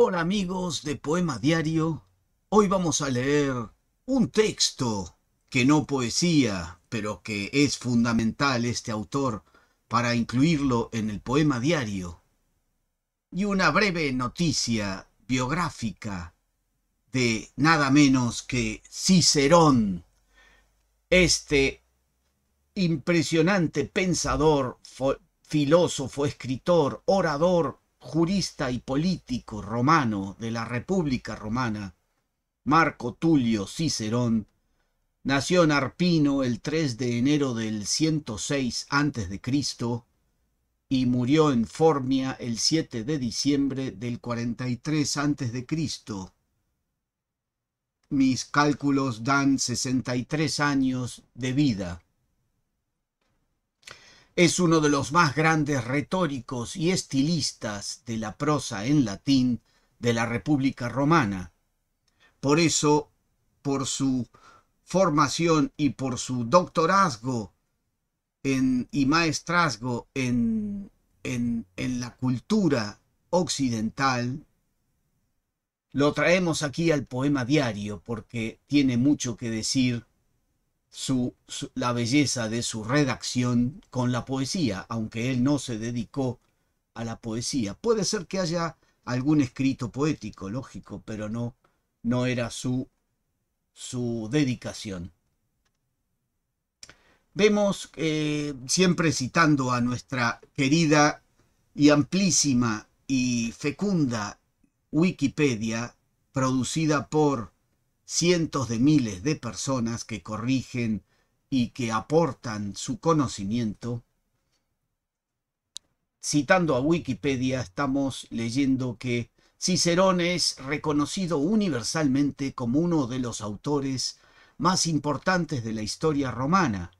Hola amigos de Poema Diario, hoy vamos a leer un texto que no poesía, pero que es fundamental este autor para incluirlo en el Poema Diario, y una breve noticia biográfica de nada menos que Cicerón, este impresionante pensador, filósofo, escritor, orador, jurista y político romano de la República Romana, Marco Tulio Cicerón, nació en Arpino el 3 de enero del 106 a.C. y murió en Formia el 7 de diciembre del 43 a.C. Mis cálculos dan 63 años de vida. Es uno de los más grandes retóricos y estilistas de la prosa en latín de la República Romana. Por eso, por su formación y por su doctorazgo y maestrazgo en la cultura occidental, lo traemos aquí al poema diario porque tiene mucho que decir la belleza de su redacción con la poesía, aunque él no se dedicó a la poesía. Puede ser que haya algún escrito poético, lógico, pero no, no era su, su dedicación. Vemos, eh, siempre citando a nuestra querida y amplísima y fecunda Wikipedia, producida por cientos de miles de personas que corrigen y que aportan su conocimiento. Citando a Wikipedia, estamos leyendo que Cicerón es reconocido universalmente como uno de los autores más importantes de la historia romana.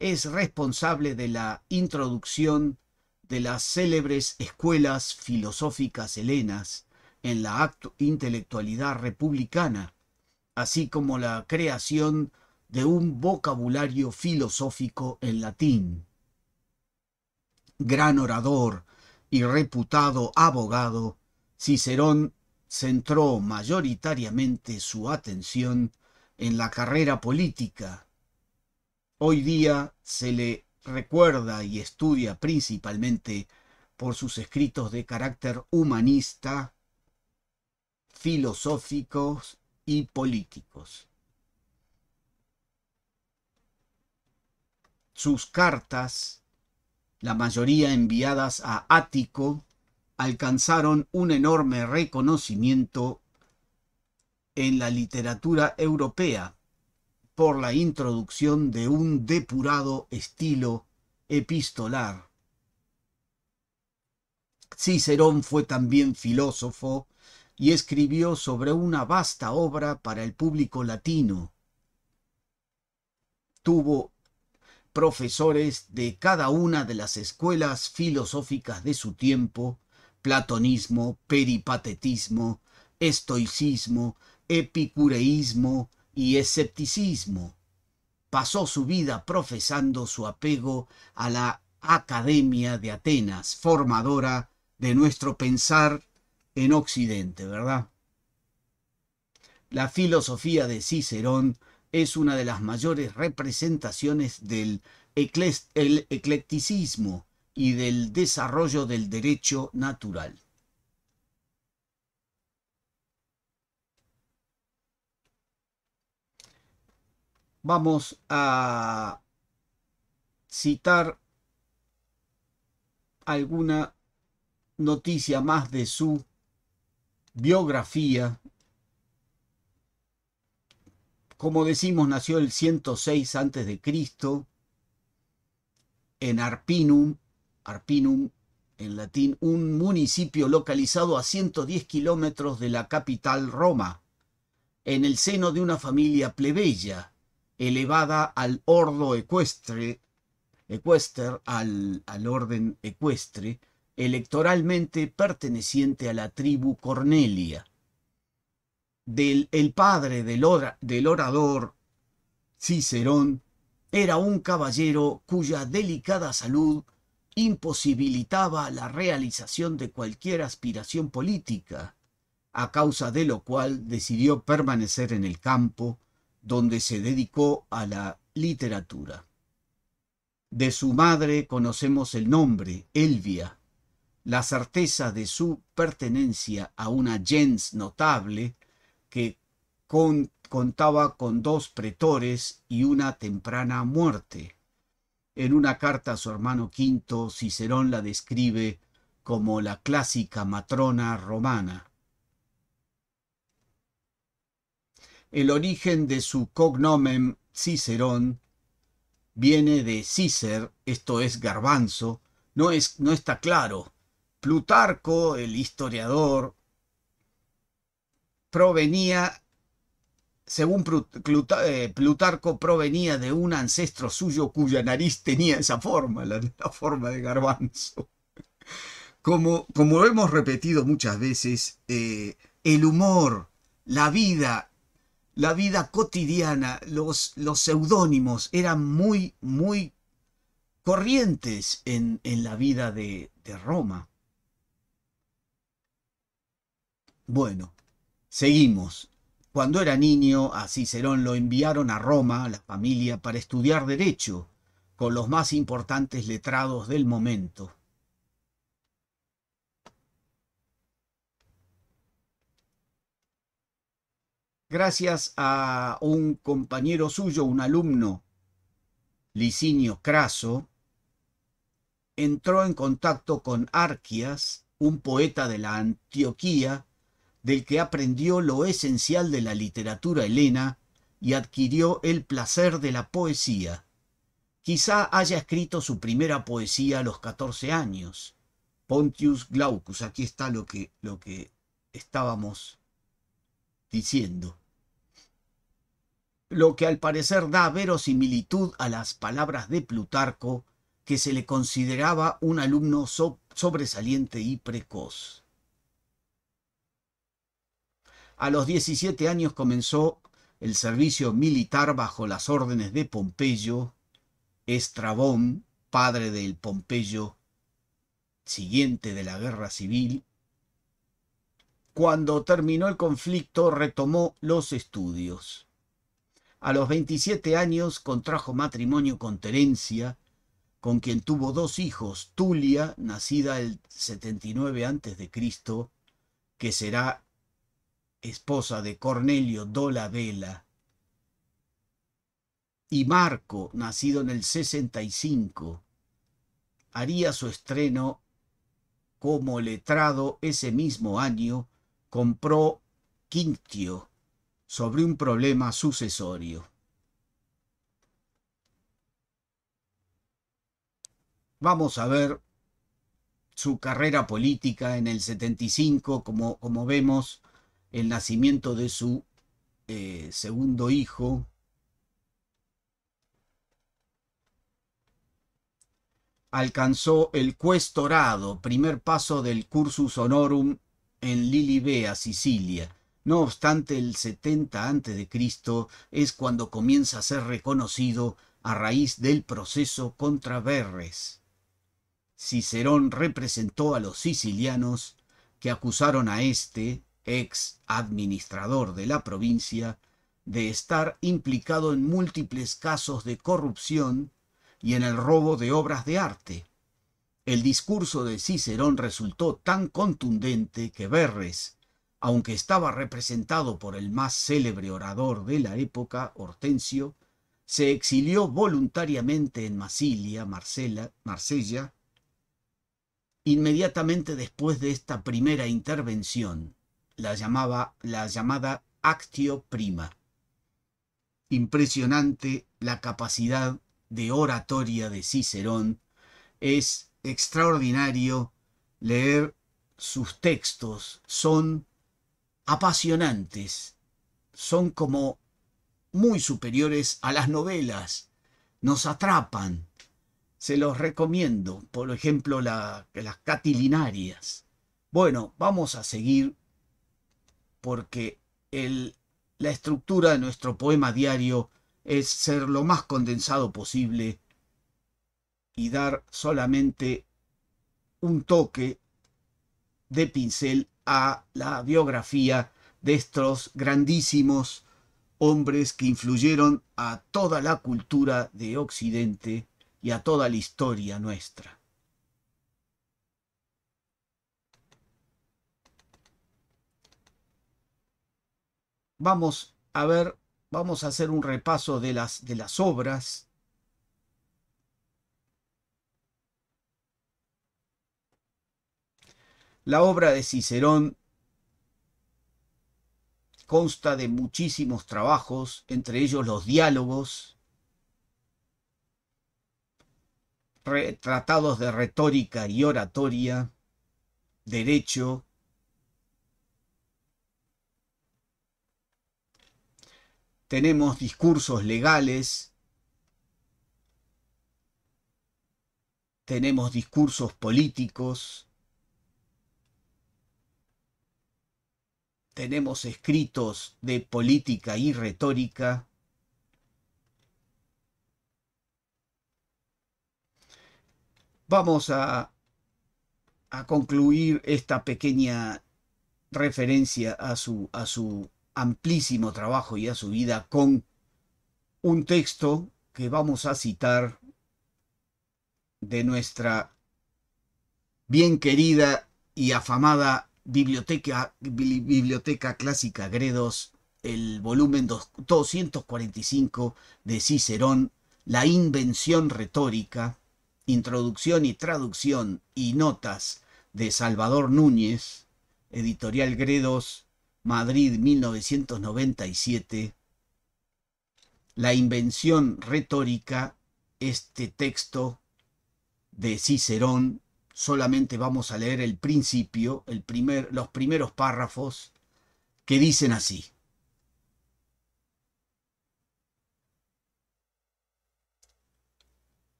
Es responsable de la introducción de las célebres escuelas filosóficas helenas en la intelectualidad republicana así como la creación de un vocabulario filosófico en latín. Gran orador y reputado abogado, Cicerón centró mayoritariamente su atención en la carrera política. Hoy día se le recuerda y estudia principalmente por sus escritos de carácter humanista, filosóficos y políticos. Sus cartas, la mayoría enviadas a Ático, alcanzaron un enorme reconocimiento en la literatura europea por la introducción de un depurado estilo epistolar. Cicerón fue también filósofo y escribió sobre una vasta obra para el público latino. Tuvo profesores de cada una de las escuelas filosóficas de su tiempo, platonismo, peripatetismo, estoicismo, epicureísmo y escepticismo. Pasó su vida profesando su apego a la Academia de Atenas, formadora de nuestro pensar en Occidente, ¿verdad? La filosofía de Cicerón es una de las mayores representaciones del eclecticismo y del desarrollo del derecho natural. Vamos a citar alguna noticia más de su biografía. Como decimos, nació el 106 antes de Cristo en Arpinum, Arpinum en latín, un municipio localizado a 110 kilómetros de la capital Roma, en el seno de una familia plebeya, elevada al ordo ecuestre, al orden ecuestre, electoralmente perteneciente a la tribu Cornelia. el padre del, del orador Cicerón era un caballero cuya delicada salud imposibilitaba la realización de cualquier aspiración política, a causa de lo cual decidió permanecer en el campo, donde se dedicó a la literatura. De su madre conocemos el nombre, Elvia, la certeza de su pertenencia a una gens notable que contaba con dos pretores y una temprana muerte. En una carta a su hermano Quinto, Cicerón la describe como la clásica matrona romana. El origen de su cognomen Cicerón viene de Cícer, esto es garbanzo, no, es, no está claro Plutarco, el historiador, provenía, según eh, Plutarco, provenía de un ancestro suyo cuya nariz tenía esa forma, la, forma de garbanzo. Como, como hemos repetido muchas veces, eh, el humor, la vida, la vida cotidiana, los, los seudónimos eran muy, muy corrientes en, la vida de Roma. Bueno, seguimos. Cuando era niño, a Cicerón lo enviaron a Roma, a la familia, para estudiar derecho, con los más importantes letrados del momento. Gracias a un compañero suyo, un alumno, Licinio Craso, entró en contacto con Arquias, un poeta de la Antioquía, del que aprendió lo esencial de la literatura helena y adquirió el placer de la poesía. Quizá haya escrito su primera poesía a los 14 años. Pontius Glaucus, aquí está lo que, lo que estábamos diciendo. Lo que al parecer da verosimilitud a las palabras de Plutarco, que se le consideraba un alumno sobresaliente y precoz. A los 17 años comenzó el servicio militar bajo las órdenes de Pompeyo Estrabón, padre del Pompeyo siguiente de la guerra civil. Cuando terminó el conflicto retomó los estudios. A los 27 años contrajo matrimonio con Terencia, con quien tuvo dos hijos, Tulia, nacida el 79 a.C., que será esposa de Cornelio Dola Vela, y Marco, nacido en el 65, haría su estreno como letrado ese mismo año, compró Quintio sobre un problema sucesorio. Vamos a ver su carrera política en el 75, como, como vemos, el nacimiento de su eh, segundo hijo. Alcanzó el cuestorado, primer paso del cursus honorum en Lilibea, Sicilia. No obstante, el 70 a.C. es cuando comienza a ser reconocido a raíz del proceso contra Verres. Cicerón representó a los sicilianos que acusaron a éste ex administrador de la provincia, de estar implicado en múltiples casos de corrupción y en el robo de obras de arte. El discurso de Cicerón resultó tan contundente que Berres, aunque estaba representado por el más célebre orador de la época, Hortensio, se exilió voluntariamente en Masilia, Marcela, Marsella, inmediatamente después de esta primera intervención la, llamaba, la llamada actio prima. Impresionante la capacidad de oratoria de Cicerón. Es extraordinario leer sus textos. Son apasionantes. Son como muy superiores a las novelas. Nos atrapan. Se los recomiendo. Por ejemplo, la, las catilinarias. Bueno, vamos a seguir porque la estructura de nuestro poema diario es ser lo más condensado posible y dar solamente un toque de pincel a la biografía de estos grandísimos hombres que influyeron a toda la cultura de Occidente y a toda la historia nuestra. Vamos a ver, vamos a hacer un repaso de las, de las obras. La obra de Cicerón consta de muchísimos trabajos, entre ellos los diálogos, tratados de retórica y oratoria, derecho, tenemos discursos legales, tenemos discursos políticos, tenemos escritos de política y retórica, vamos a, a concluir esta pequeña referencia a su, a su amplísimo trabajo y a su vida con un texto que vamos a citar de nuestra bien querida y afamada Biblioteca, Biblioteca Clásica Gredos, el volumen 245 de Cicerón, La Invención Retórica, Introducción y Traducción y Notas de Salvador Núñez, Editorial Gredos, Madrid 1997, La invención retórica, este texto de Cicerón, solamente vamos a leer el principio, el los primeros párrafos, que dicen así.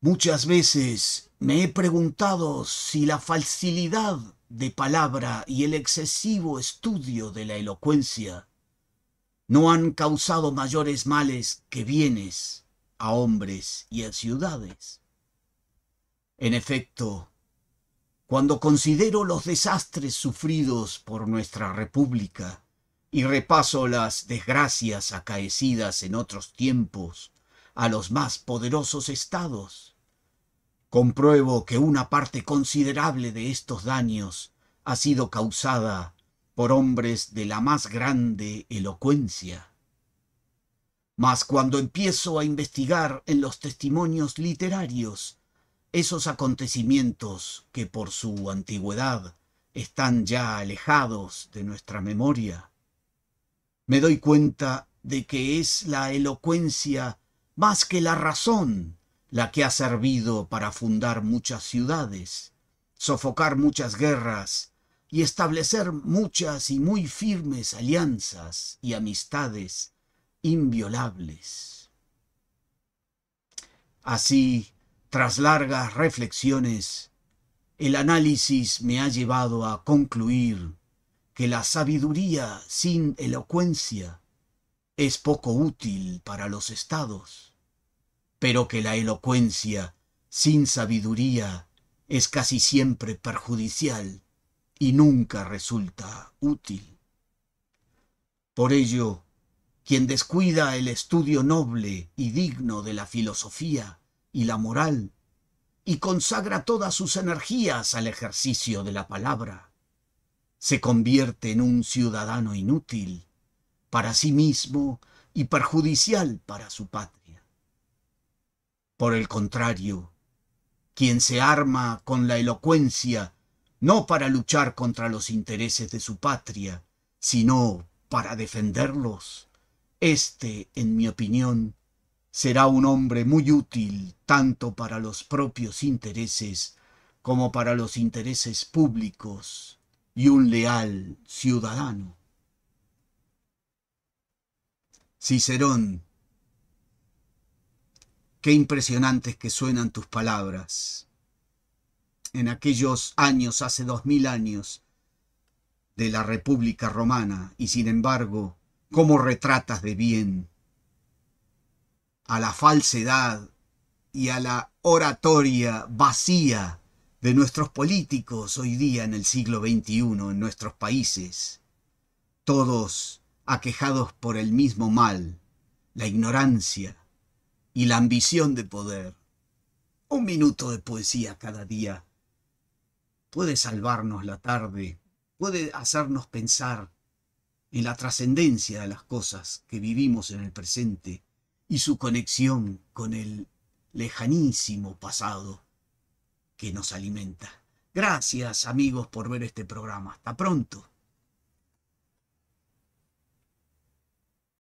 Muchas veces me he preguntado si la facilidad de palabra y el excesivo estudio de la elocuencia no han causado mayores males que bienes a hombres y a ciudades. En efecto, cuando considero los desastres sufridos por nuestra república y repaso las desgracias acaecidas en otros tiempos a los más poderosos estados, compruebo que una parte considerable de estos daños ha sido causada por hombres de la más grande elocuencia. Mas cuando empiezo a investigar en los testimonios literarios esos acontecimientos que por su antigüedad están ya alejados de nuestra memoria, me doy cuenta de que es la elocuencia más que la razón la que ha servido para fundar muchas ciudades, sofocar muchas guerras y establecer muchas y muy firmes alianzas y amistades inviolables. Así, tras largas reflexiones, el análisis me ha llevado a concluir que la sabiduría sin elocuencia es poco útil para los estados pero que la elocuencia sin sabiduría es casi siempre perjudicial y nunca resulta útil. Por ello, quien descuida el estudio noble y digno de la filosofía y la moral, y consagra todas sus energías al ejercicio de la palabra, se convierte en un ciudadano inútil para sí mismo y perjudicial para su patria. Por el contrario, quien se arma con la elocuencia, no para luchar contra los intereses de su patria, sino para defenderlos, este, en mi opinión, será un hombre muy útil tanto para los propios intereses como para los intereses públicos y un leal ciudadano. Cicerón Qué impresionantes que suenan tus palabras. En aquellos años, hace dos mil años, de la República Romana, y sin embargo, cómo retratas de bien a la falsedad y a la oratoria vacía de nuestros políticos hoy día en el siglo XXI en nuestros países, todos aquejados por el mismo mal, la ignorancia, y la ambición de poder. Un minuto de poesía cada día puede salvarnos la tarde, puede hacernos pensar en la trascendencia de las cosas que vivimos en el presente y su conexión con el lejanísimo pasado que nos alimenta. Gracias amigos por ver este programa. Hasta pronto.